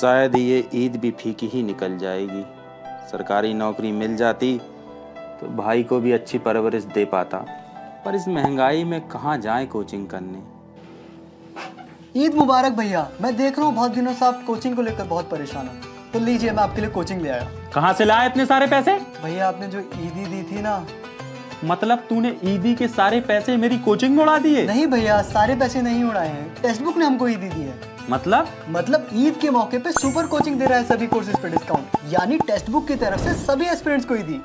शायद ये ईद भी फीकी ही निकल जाएगी सरकारी नौकरी मिल जाती तो भाई को भी अच्छी परवरिश दे पाता पर इस महंगाई में कहाँ जाए कोचिंग करने ईद मुबारक भैया मैं देख रहा हूँ बहुत दिनों से आप कोचिंग को लेकर बहुत परेशान हो तो लीजिए मैं आपके लिए कोचिंग ले आया कहाँ से लाए इतने सारे पैसे भैया आपने जो ईदी दी थी ना मतलब तूने ईदी के सारे पैसे मेरी कोचिंग में उड़ा दिए नहीं भैया सारे पैसे नहीं उड़ाए हैं टेक्स्ट बुक ने हमको ईदी दी है मतलब मतलब ईद के मौके पे सुपर कोचिंग दे रहा है सभी कोर्सेज पे डिस्काउंट यानी टेक्स्ट बुक की तरफ से सभी एस्पिरेंट्स को ईदी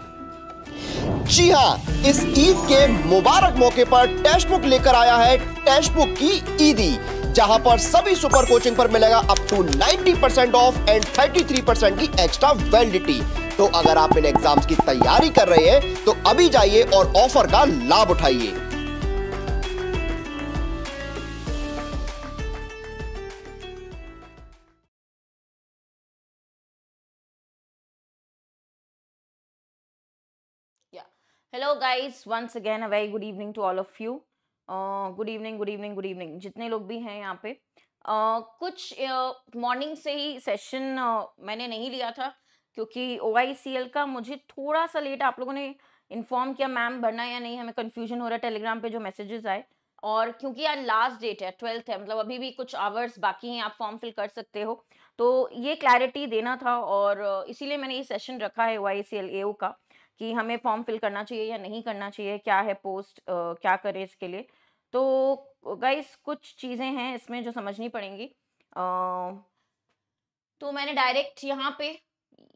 जी हाँ इस ईद के मुबारक मौके पर टेक्स्ट बुक लेकर आया है टेक्स्ट बुक की ईदी जहां पर सभी सुपर कोचिंग पर मिलेगा अप टू 90% ऑफ एंड 33% की एक्स्ट्रा वैलिडिटी तो अगर आप इन एग्जाम्स की तैयारी कर रहे हैं तो अभी जाइए और ऑफर का लाभ उठाइए hello guys once again a very good evening to all of you good evening good evening good evening जितने लोग भी हैं यहाँ पे आ, कुछ मॉर्निंग से ही सेशन आ, मैंने नहीं लिया था क्योंकि ओ का मुझे थोड़ा सा लेट आप लोगों ने इन्फॉर्म किया मैम भरना या नहीं हमें कन्फ्यूजन हो रहा है टेलीग्राम पे जो मैसेजेस आए और क्योंकि यार लास्ट डेट है ट्वेल्थ है मतलब अभी भी कुछ आवर्स बाकी हैं आप फॉर्म फिल कर सकते हो तो ये क्लैरिटी देना था और इसीलिए मैंने ये सेशन रखा है वाई सी एल ए ओ का कि हमें फॉर्म फिल करना चाहिए या नहीं करना चाहिए क्या है पोस्ट आ, क्या करें इसके लिए तो गाइस कुछ चीज़ें हैं इसमें जो समझनी पड़ेंगी तो मैंने डायरेक्ट यहाँ पे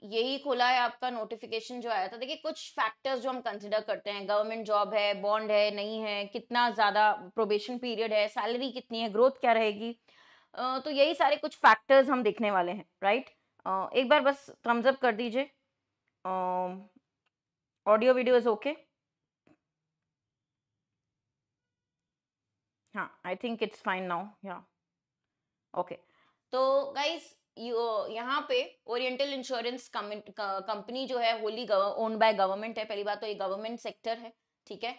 यही खोला है आपका नोटिफिकेशन जो आया था देखिए कुछ फैक्टर्स जो हम कंसिडर करते हैं गवर्नमेंट जॉब है बॉन्ड है नहीं है कितना ज़्यादा प्रोबेशन पीरियड है सैलरी कितनी है ग्रोथ क्या रहेगी तो यही सारे कुछ फैक्टर्स हम देखने वाले हैं राइट एक बार बस थम्सअप कर दीजिए ऑडियो वीडियो इज़ ओके हाँ I think it's fine now yeah okay तो गाइज यहाँ पे ओरिएंटल इंश्योरेंस कंपनी जो है होली ओन्ड बाय गवर्नमेंट है पहली बात तो ये गवर्नमेंट सेक्टर है ठीक है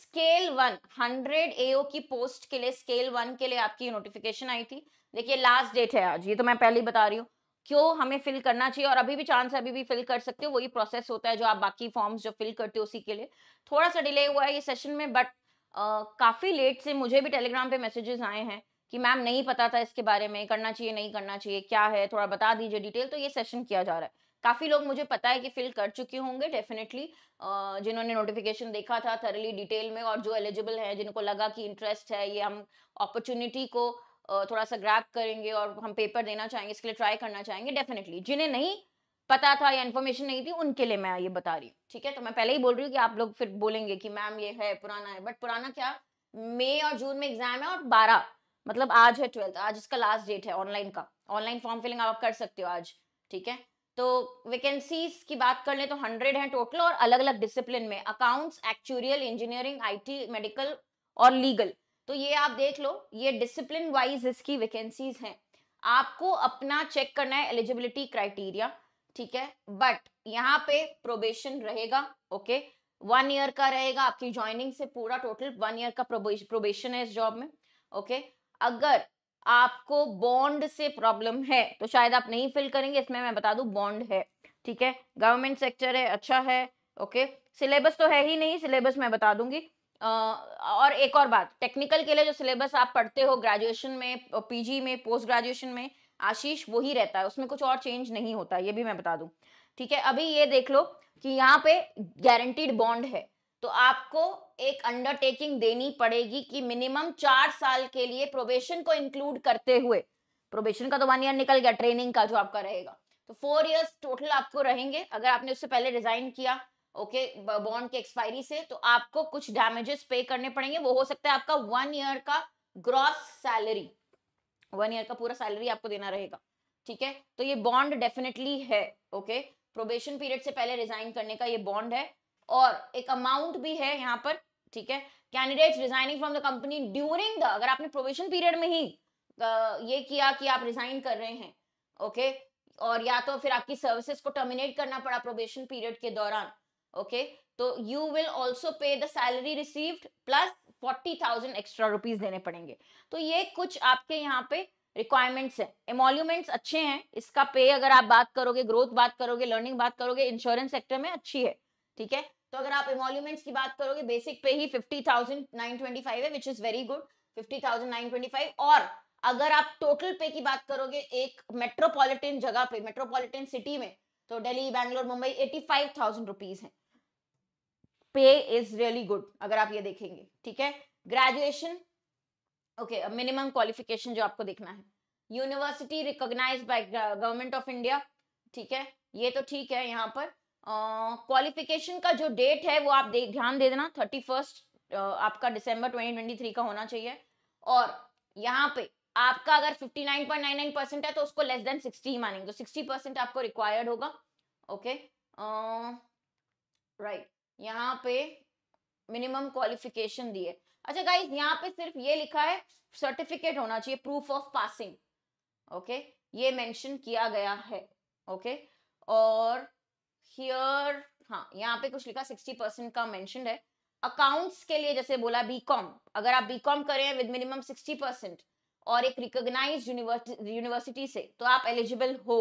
स्केल वन हंड्रेड एओ की पोस्ट के लिए स्केल वन के लिए आपकी नोटिफिकेशन आई थी देखिए लास्ट डेट है आज ये तो मैं पहले ही बता रही हूँ क्यों हमें फिल करना चाहिए और अभी भी चांस अभी भी फिल कर सकते हो वही प्रोसेस होता है जो आप बाकी फॉर्म्स जो फिल करते हो उसी के लिए थोड़ा सा डिले हुआ है ये सेशन में बट काफ़ी लेट से मुझे भी टेलीग्राम पे मैसेजेस आए हैं कि मैम नहीं पता था इसके बारे में करना चाहिए नहीं करना चाहिए क्या है थोड़ा बता दीजिए डिटेल तो ये सेशन किया जा रहा है काफ़ी लोग मुझे पता है कि फिल कर चुके होंगे डेफिनेटली जिन्होंने नोटिफिकेशन देखा था थरली डिटेल में और जो एलिजिबल है जिनको लगा कि इंटरेस्ट है ये हम अपॉर्चुनिटी को थोड़ा सा ग्रैप करेंगे और हम पेपर देना चाहेंगे इसके लिए ट्राई करना चाहेंगे डेफिनेटली जिन्हें नहीं पता था या इन्फॉर्मेशन नहीं थी उनके लिए मैं ये बता रही हूँ ठीक है तो मैं पहले ही बोल रही हूँ कि आप लोग फिर बोलेंगे कि मैम ये है पुराना है बट पुराना क्या मई और जून में एग्जाम है और बारह मतलब आज है ट्वेल्थ आज इसका लास्ट डेट है ऑनलाइन का ऑनलाइन फॉर्म फिलिंग आप कर सकते हो आज ठीक है तो वैकेंसीज की बात कर ले तो हंड्रेड है टोटल और अलग अलग डिसिप्लिन में accounts actuarial engineering IT medical और लीगल तो ये आप देख लो ये डिसिप्लिन वाइज इसकी वैकेंसीज हैं आपको अपना चेक करना है एलिजिबिलिटी क्राइटेरिया ठीक है बट यहाँ पे प्रोबेशन रहेगा ओके वन ईयर का रहेगा आपकी ज्वाइनिंग से पूरा टोटल वन ईयर का प्रोबेशन है इस जॉब में ओके अगर आपको बॉन्ड से प्रॉब्लम है तो शायद आप नहीं फिल करेंगे इसमें मैं बता दू बॉन्ड है ठीक है गवर्नमेंट सेक्टर है अच्छा है ओके सिलेबस तो है ही नहीं सिलेबस मैं बता दूंगी Uh, और एक और बात टेक्निकल के लिए जो सिलेबस आप पढ़ते हो ग्रेजुएशन में पीजी में पोस्ट ग्रेजुएशन में आशीष वही रहता है उसमें कुछ और चेंज नहीं होता ये भी मैं बता दूं ठीक है अभी ये देख लो कि यहाँ पे गारंटीड बॉन्ड है तो आपको एक अंडरटेकिंग देनी पड़ेगी कि मिनिमम चार साल के लिए प्रोबेशन को इंक्लूड करते हुए प्रोबेशन का तो वन ईयर निकल गया ट्रेनिंग का जो आपका रहेगा तो फोर इयर्स टोटल आपको रहेंगे अगर आपने उससे पहले रिजाइन किया ओके बॉन्ड के एक्सपायरी से तो आपको कुछ डैमेजेस पे करने पड़ेंगे वो हो सकता है आपका वन ईयर का ग्रॉस सैलरी वन ईयर का पूरा सैलरी आपको देना रहेगा ठीक है तो ये बॉन्ड डेफिनेटली है ओके प्रोबेशन पीरियड से पहले रिजाइन करने का ये बॉन्ड है और एक अमाउंट भी है यहाँ पर ठीक है candidate resigning from the company during the अगर आपने प्रोबेशन पीरियड में ही ये किया कि आप रिजाइन कर रहे हैं ओके और या तो फिर आपकी सर्विसेज को टर्मिनेट करना पड़ा प्रोबेशन पीरियड के दौरान ओके तो you will also pay the salary received plus forty thousand extra rupees देने पड़ेंगे तो ये कुछ आपके यहाँ पे रिक्वायरमेंट्स है एमोल्यूमेंट्स अच्छे हैं इसका पे अगर आप बात करोगे ग्रोथ बात करोगे लर्निंग बात करोगे इंश्योरेंस सेक्टर में अच्छी है ठीक है तो अगर आप इमोल्यूमेंट्स की बात करोगे बेसिक पे ही fifty thousand nine twenty five है which is very good fifty thousand nine twenty five और अगर आप टोटल पे की बात करोगे एक मेट्रोपॉलिटन जगह पे मेट्रोपॉलिटन सिटी में तो Delhi Bangalore Mumbai eighty five thousand rupees है पे इज रियली गुड अगर आप ये देखेंगे ठीक है ग्रेजुएशन ओके मिनिमम क्वालिफिकेशन जो आपको देखना है university recognise by government of India ठीक है ये तो ठीक है यहाँ पर क्वालिफिकेशन uh, का जो डेट है वो आप दे, ध्यान दे देना थर्टी फर्स्ट uh, आपका दिसंबर 2023 का होना चाहिए और यहाँ पे आपका अगर 59.99 परसेंट है तो उसको लेस देन 60 ही मानेंगे तो 60 परसेंट आपको रिक्वायर्ड होगा ओके राइट यहाँ पे मिनिमम क्वालिफिकेशन दिए अच्छा गाइज यहाँ पे सिर्फ ये लिखा है सर्टिफिकेट होना चाहिए प्रूफ ऑफ पासिंग ओके ये मेंशन किया गया है ओके okay? और हियर हाँ यहाँ पे कुछ लिखा सिक्सटी परसेंट का मेंशन है अकाउंट्स के लिए जैसे बोला बी कॉम अगर आप बीकॉम करें विद मिनिमम सिक्सटी परसेंट और एक रिकोगनाइज यूनिवर्सिटी से तो आप एलिजिबल हो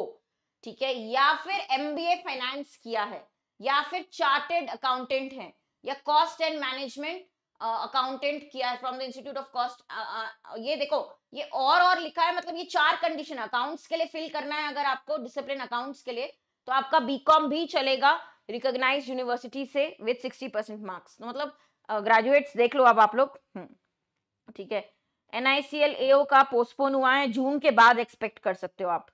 ठीक है या फिर एमबीए फाइनेंस किया है या फिर चार्टेड अकाउंटेंट हैं या कॉस्ट एंड मैनेजमेंट अकाउंटेंट किया from the institute of cost ये देखो ये और और लिखा है मतलब ये चार कंडीशन अकाउंट्स के लिए फिल करना है अगर आपको डिसिप्लिन अकाउंट्स के लिए तो आपका बीकॉम भी चलेगा रिकॉग्नाइज यूनिवर्सिटी से विद सिक्सटी परसेंट मार्क्स तो मतलब ग्रेजुएट्स uh, देख लो अब आप लोग हम्म, ठीक है एनआईसीएल एओ का पोस्टपोन हुआ है जून के बाद एक्सपेक्ट कर सकते हो आप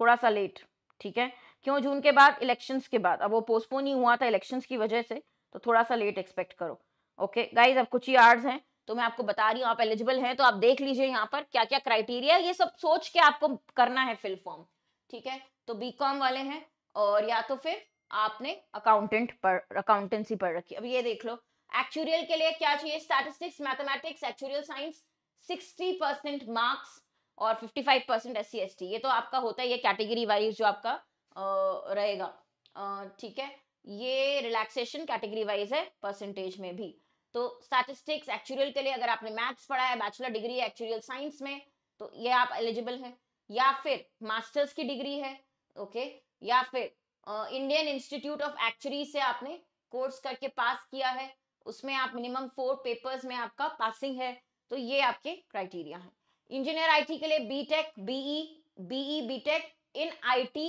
थोड़ा सा लेट ठीक है क्यों जून के बाद इलेक्शंस के बाद अब वो पोस्टपोन ही हुआ था इलेक्शंस की वजह से तो थोड़ा सा लेट एक्सपेक्ट करो ओके गाइज अब कुछ ही आर्ट्स हैं तो मैं आपको बता रही हूँ आप एलिजिबल हैं तो आप देख लीजिए यहाँ पर क्या क्या क्राइटेरिया ये सब सोच के आपको करना है फिल फॉर्म ठीक है तो बी वाले हैं और या तो फिर आपने अकाउंटेंट पर अकाउंटेंसी पढ़ रखी अब ये देख लो एक्चुरियल के लिए क्या चाहिए statistics mathematics actuarial science 60 percent marks और 55 परसेंट एस सी ये तो आपका होता है ये कैटेगरी वाइज जो आपका रहेगा ठीक है ये रिलैक्सेशन कैटेगरी वाइज है परसेंटेज में भी तो स्टैटिस्टिक्स एक्चुअल के लिए अगर आपने मैथ्स पढ़ा है बैचलर डिग्री एक्चुअल साइंस में तो ये आप एलिजिबल हैं या फिर मास्टर्स की डिग्री है ओके या फिर इंडियन इंस्टीट्यूट ऑफ एक्चुरी से आपने कोर्स करके पास किया है उसमें आप मिनिमम फोर पेपर्स में आपका पासिंग है तो ये आपके क्राइटेरिया हैं इंजीनियर आईटी के लिए B Tech B E B E B Tech in IT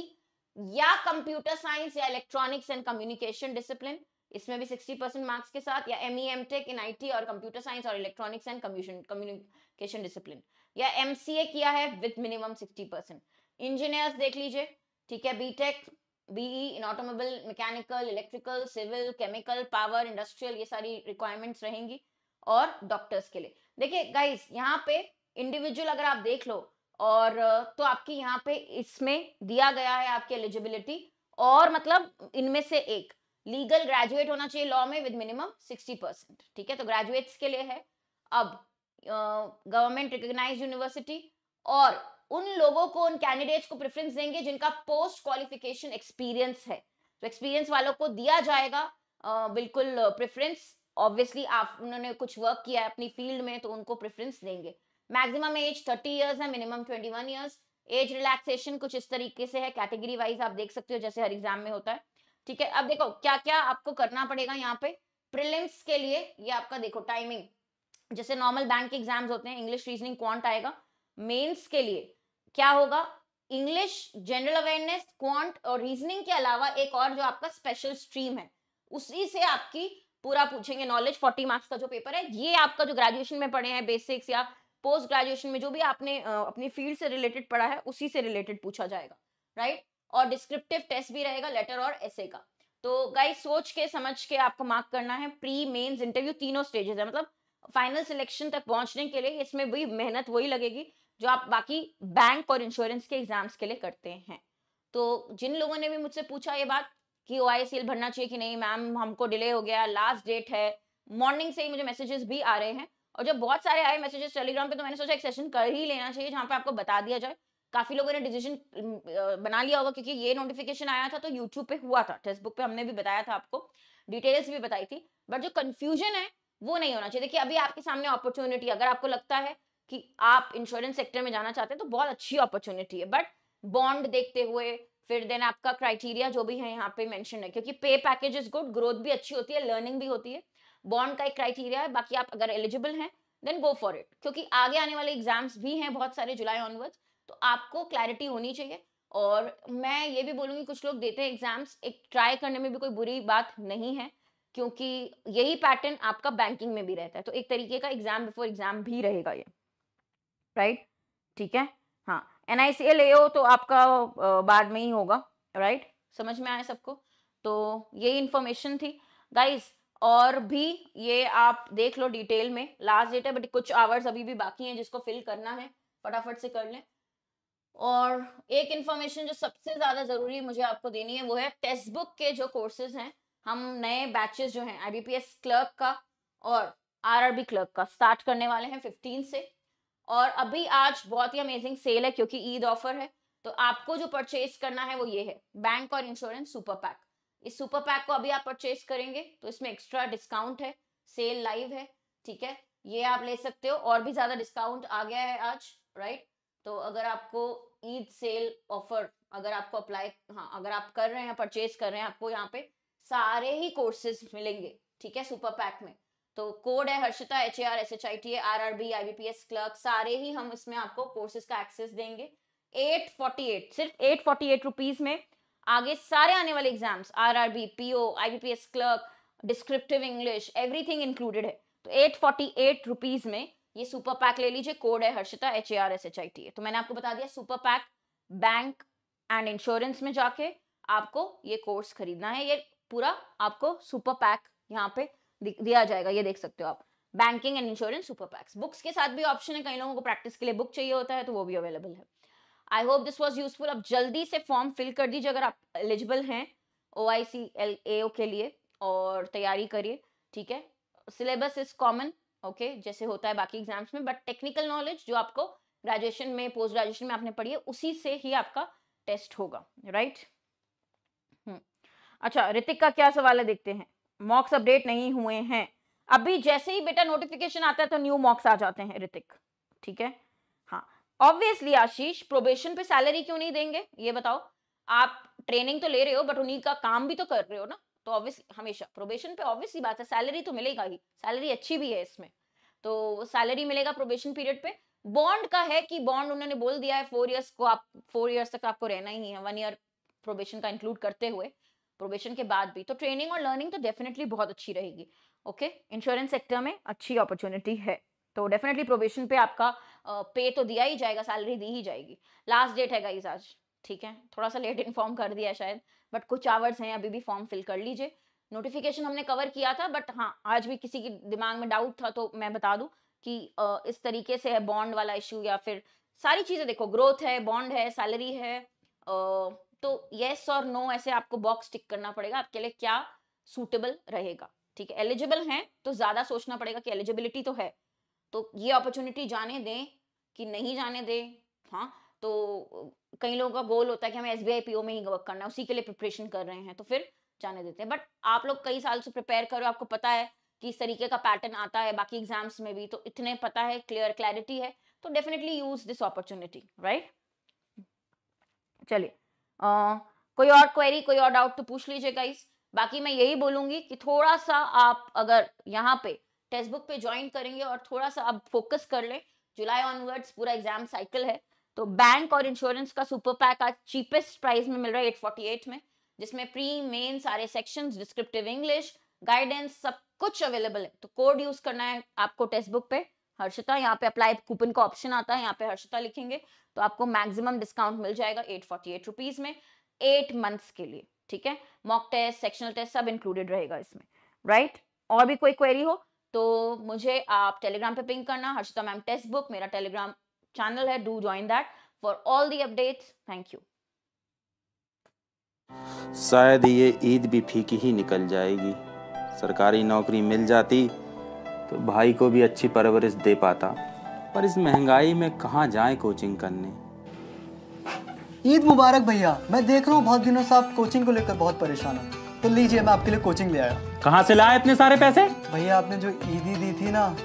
या कंप्यूटर साइंस या इलेक्ट्रॉनिक्स एंड कम्युनिकेशन डिसिप्लिन इसमें भी 60 परसेंट मार्क्स के साथ या M E M tech in IT और कंप्यूटर साइंस और इलेक्ट्रॉनिक्स एंड कम्युनिकेशन डिसिप्लिन या एम सी ए किया है विद मिनिमम 60 परसेंट इंजीनियर्स देख लीजिए ठीक है B Tech B E in automobile mechanical electrical civil chemical power industrial ये सारी रिक्वायरमेंट्स रहेंगी और डॉक्टर्स के लिए देखिए गाइस यहाँ पे इंडिविजुअल अगर आप देख लो और तो आपकी यहाँ पे इसमें दिया गया है आपकी एलिजिबिलिटी और मतलब इनमें से एक लीगल ग्रेजुएट होना चाहिए लॉ में विद मिनिमम सिक्सटी परसेंट ठीक है तो ग्रेजुएट्स के लिए है अब गवर्नमेंट रिकोगनाइज यूनिवर्सिटी और उन लोगों को उन कैंडिडेट्स को प्रेफरेंस देंगे जिनका पोस्ट क्वालिफिकेशन एक्सपीरियंस है तो एक्सपीरियंस वालों को दिया जाएगा आ, बिल्कुल प्रेफरेंस ऑब्वियसली आप उन्होंने कुछ वर्क किया है अपनी फील्ड में तो उनको प्रेफरेंस देंगे मैक्सिमम एज थर्टी इयर्स है minimum one years age relaxation कुछ इस तरीके से है कैटेगरी वाइज आप देख सकते हो जैसे हर एग्जाम में होता है ठीक है अब देखो क्या क्या आपको करना पड़ेगा यहाँ पे प्रिलिम्स के लिए ये आपका देखो टाइमिंग जैसे नॉर्मल बैंक के एग्जाम्स होते हैं इंग्लिश रीजनिंग क्वांट आएगा मेंस के लिए क्या होगा इंग्लिश जनरल अवेयरनेस क्वांट और रीजनिंग के अलावा एक और जो आपका स्पेशल स्ट्रीम है उसी से आपकी पूरा पूछेंगे नॉलेज 40 मार्क्स का जो पेपर है ये आपका जो ग्रेजुएशन में पढ़े हैं बेसिक्स या पोस्ट ग्रेजुएशन में जो भी आपने अपनी फील्ड से रिलेटेड पढ़ा है उसी से रिलेटेड पूछा जाएगा राइट और डिस्क्रिप्टिव टेस्ट भी रहेगा लेटर और एसे का तो गाइस सोच के समझ के आपको मार्क करना है प्री मेंस इंटरव्यू तीनों स्टेजेस है मतलब फाइनल सिलेक्शन तक पहुंचने के लिए इसमें वही मेहनत वही लगेगी जो आप बाकी बैंक और इंश्योरेंस के एग्जाम्स के लिए करते हैं तो जिन लोगों ने भी मुझसे पूछा ये बात कि ओ आई e भरना चाहिए कि नहीं मैम हमको डिले हो गया लास्ट डेट है मॉर्निंग से ही मुझे मैसेजेस भी आ रहे हैं और जब बहुत सारे आए मैसेजेस टेलीग्राम पे तो मैंने सोचा एक सेशन कर ही लेना चाहिए जहाँ पे आपको बता दिया जाए काफी लोगों ने डिसीजन बना लिया होगा क्योंकि ये नोटिफिकेशन आया था तो यूट्यूब पे हुआ था फेसबुक पे हमने भी बताया था आपको डिटेल्स भी बताई थी बट जो कंफ्यूजन है वो नहीं होना चाहिए देखिए अभी आपके सामने अपॉर्चुनिटी अगर आपको लगता है कि आप इंश्योरेंस सेक्टर में जाना चाहते हैं तो बहुत अच्छी अपॉर्चुनिटी है बट बॉन्ड देखते हुए फिर देन आपका क्राइटेरिया जो भी है यहाँ पे मेंशन है क्योंकि पे पैकेज इज गुड ग्रोथ भी अच्छी होती है लर्निंग भी होती है बॉन्ड का एक क्राइटेरिया है बाकी आप अगर एलिजिबल हैं देन गो फॉर इट क्योंकि आगे आने वाले एग्जाम्स भी हैं बहुत सारे जुलाई ऑनवर्ड्स तो आपको क्लैरिटी होनी चाहिए और मैं ये भी बोलूँगी कुछ लोग देते हैं एग्जाम्स एक ट्राई करने में भी कोई बुरी बात नहीं है क्योंकि यही पैटर्न आपका बैंकिंग में भी रहता है तो एक तरीके का एग्जाम बिफोर एग्जाम भी रहेगा ये राइट ठीक है हाँ एन आई सी तो आपका बाद में ही होगा राइट समझ में आया सबको तो यही इन्फॉर्मेशन थी गाइज और भी ये आप देख लो डिटेल में लास्ट डेट है बट कुछ आवर्स अभी भी बाकी हैं जिसको फिल करना है फटाफट से कर लें और एक इंफॉर्मेशन जो सबसे ज़्यादा ज़रूरी मुझे आपको देनी है वो है टेक्स्ट बुक के जो कोर्सेज हैं हम नए बैचेस जो हैं आई क्लर्क का और आरआरबी क्लर्क का स्टार्ट करने वाले हैं फिफ्टीन से और अभी आज बहुत ही अमेजिंग सेल है क्योंकि ईद ऑफर है तो आपको जो परचेज करना है वो ये है बैंक और इंश्योरेंस सुपर पैक इस सुपर पैक को अभी आप परचेज करेंगे तो इसमें एक्स्ट्रा डिस्काउंट है सेल लाइव है ठीक है ये आप ले सकते हो और भी ज्यादा डिस्काउंट आ गया है आज राइट तो अगर आपको ईद सेल ऑफर अगर आपको अप्लाई हाँ अगर आप कर रहे हैं परचेज कर रहे हैं आपको यहाँ पे सारे ही कोर्सेज मिलेंगे ठीक है सुपर पैक में तो कोड है Harshita H A R S H I T R R B I B P S clerk सारे ही हम इसमें आपको कोर्सेज का एक्सेस देंगे एट फोर्टी एट सिर्फ एट फोर्टी एट रुपीज में आगे सारे आने वाले exams R R B P O I B P S clerk descriptive English everything included है तो एट फोर्टी एट रुपीज में ये सुपर पैक ले लीजिए कोड है Harshita H A R S H I T तो मैंने आपको बता दिया super pack bank and insurance में जाके आपको ये कोर्स खरीदना है ये पूरा आपको सुपर पैक यहाँ पे दिया जाएगा ये देख सकते हो आप banking and insurance super packs books के साथ भी ऑप्शन है कई लोगों को प्रैक्टिस के लिए बुक चाहिए होता है तो वो भी अवेलेबल है I hope this was useful अब जल्दी से फॉर्म फिल कर दीजिए अगर आप एलिजिबल हैं ओ आई सी एल ए ओ के लिए और तैयारी करिए ठीक है सिलेबस इज कॉमन ओके जैसे होता है बाकी एग्जाम्स में बट टेक्निकल नॉलेज जो आपको ग्रेजुएशन में पोस्ट ग्रेजुएशन में आपने पढ़ी है उसी से ही आपका टेस्ट होगा राइट हम्म। अच्छा ऋतिक का क्या सवाल है देखते हैं मॉक्स अपडेट नहीं हुए हैं अभी जैसे ही बेटा नोटिफिकेशन आता है तो न्यू मॉक्स आ जाते हैं ऋतिक ठीक है ऑब्वियसली आशीष प्रोबेशन पे सैलरी क्यों नहीं देंगे ये बताओ आप ट्रेनिंग तो ले रहे हो बट उन्हीं का काम भी तो कर रहे हो ना तो ऑब्वियसली हमेशा प्रोबेशन पे ऑब्वियसली बात है सैलरी तो मिलेगा ही सैलरी अच्छी भी है इसमें तो सैलरी मिलेगा प्रोबेशन पीरियड पे बॉन्ड का है कि बॉन्ड उन्होंने बोल दिया है फोर ईयर्स को आप फोर ईयर्स तक आपको रहना ही है वन ईयर प्रोबेशन का इंक्लूड करते हुए प्रोबेशन के बाद भी तो ट्रेनिंग और लर्निंग तो डेफिनेटली बहुत अच्छी रहेगी ओके इंश्योरेंस सेक्टर में अच्छी अपॉर्चुनिटी है तो डेफिनेटली प्रोबेशन पे आपका पे तो दिया ही जाएगा सैलरी दी ही जाएगी लास्ट डेट है गाइज आज ठीक है थोड़ा सा लेट इन्फॉर्म कर दिया शायद बट कुछ आवर्स हैं अभी भी फॉर्म फिल कर लीजिए नोटिफिकेशन हमने कवर किया था बट हाँ आज भी किसी के दिमाग में डाउट था तो मैं बता दूं कि इस तरीके से है बॉन्ड वाला इश्यू या फिर सारी चीज़ें देखो ग्रोथ है बॉन्ड है सैलरी है तो येस और नो ऐसे आपको बॉक्स टिक करना पड़ेगा आपके लिए क्या सूटेबल रहेगा ठीक है एलिजिबल है तो ज़्यादा सोचना पड़ेगा कि एलिजिबिलिटी तो है तो ये अपॉर्चुनिटी जाने दें कि नहीं जाने दे हाँ तो कई लोगों का गोल होता है कि हमें एस बी में ही वर्क करना है उसी के लिए प्रिपरेशन कर रहे हैं तो फिर जाने देते हैं बट आप लोग कई साल से प्रिपेयर करो आपको पता है कि इस तरीके का पैटर्न आता है बाकी एग्जाम्स में भी तो इतने पता है क्लियर क्लैरिटी है तो definitely use this opportunity right चलिए कोई और क्वेरी कोई और डाउट तो पूछ लीजिए गाइस बाकी मैं यही बोलूंगी कि थोड़ा सा आप अगर यहाँ पे टेक्स्ट बुक पे ज्वाइन करेंगे और थोड़ा सा आप फोकस कर लें जुलाई ऑनवर्ड्स पूरा एग्जाम साइकिल है तो बैंक और इंश्योरेंस का सुपर पैक आज चीपेस्ट प्राइस में मिल रहा है एट फोर्टी एट में जिसमें प्री मेन सारे सेक्शन डिस्क्रिप्टिव इंग्लिश गाइडेंस सब कुछ अवेलेबल है तो कोड यूज करना है आपको टेक्स्ट बुक पे हर्षिता यहाँ पे अप्लाई कूपन का ऑप्शन आता है यहाँ पे हर्षिता लिखेंगे तो आपको मैक्सिमम डिस्काउंट मिल जाएगा एट फोर्टी एट रुपीज में एट मंथ्स के लिए ठीक है मॉक टेस्ट सेक्शनल टेस्ट सब इंक्लूडेड रहेगा इसमें राइट right? और भी कोई क्वेरी हो तो मुझे आप टेलीग्राम पे पिंक करना हर्षिता मैम टेक्स्ट बुक मेरा टेलीग्राम चैनल है do join that for all the updates thank you शायद ये ईद भी फीकी ही निकल जाएगी सरकारी नौकरी मिल जाती तो भाई को भी अच्छी परवरिश दे पाता पर इस महंगाई में कहाँ जाए कोचिंग करने ईद मुबारक भैया मैं देख रहा हूँ बहुत दिनों से आप कोचिंग को लेकर बहुत परेशान हो तो लीजिए मैं आपके लिए कोचिंग ले आया कहाँ से लाए इतने सारे पैसे भैया आपने जो ईदी दी थी ना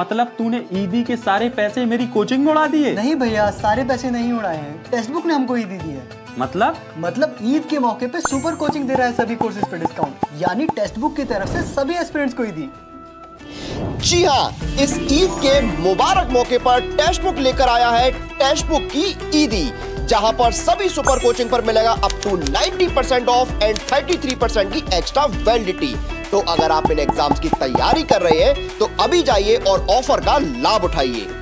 मतलब तूने ईदी के सारे पैसे मेरी कोचिंग में उड़ा दिए नहीं भैया सारे पैसे नहीं उड़ाए हैं टेक्स्ट बुक ने हमको ईदी दी है मतलब मतलब ईद के मौके पे सुपर कोचिंग दे रहा है सभी कोर्सेज पे डिस्काउंट यानी टेक्स्ट बुक की तरफ से सभी एस्पिरेंट्स को ईदी जी हाँ इस ईद के मुबारक मौके पर टेक्स्ट बुक लेकर आया है टेक्स्ट बुक की ईदी जहां पर सभी सुपर कोचिंग पर मिलेगा up to 90 percent off and 33 percent की एक्स्ट्रा वैलिडिटी तो अगर आप इन एग्जाम्स की तैयारी कर रहे हैं तो अभी जाइए और ऑफर का लाभ उठाइए